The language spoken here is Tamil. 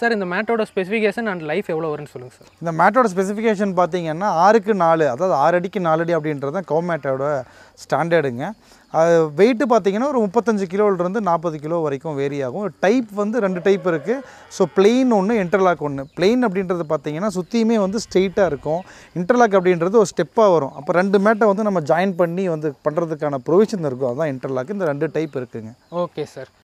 சார் இந்த மேட்டோட ஸ்பெசிஃபிகேஷன் அண்ட் லைஃப் எவ்வளோ வரும்னு சொல்லுங்கள் சார் இந்த மேட்டோட ஸ்பெசிஃபிகேஷன் பார்த்தீங்கன்னா ஆறுக்கு நாலு அதாவது ஆறு அடிக்கு நாலு அடி அப்படின்றது தான் கோமேட்டோட ஸ்டாண்டர்டுங்க அது வெயிட்டு பார்த்தீங்கன்னா ஒரு முப்பத்தஞ்சு கிலோலேருந்து நாற்பது கிலோ வரைக்கும் வேரி ஆகும் டைப் வந்து ரெண்டு டைப் இருக்குது ஸோ பிளெயின் ஒன்று இன்டர்லாக் ஒன்று பிளெயின் அப்படின்றது பார்த்தீங்கன்னா சுற்றியுமே வந்து ஸ்ட்ரெயிட்டாக இருக்கும் இன்டர்லாக் அப்படின்றது ஒரு ஸ்டெப்பாக வரும் அப்போ ரெண்டு மேட்டை வந்து நம்ம ஜாயின் பண்ணி வந்து பண்ணுறதுக்கான ப்ரொவிஷன் இருக்கும் அதுதான் இன்டர்லாக் இந்த ரெண்டு டைப் இருக்குதுங்க ஓகே சார்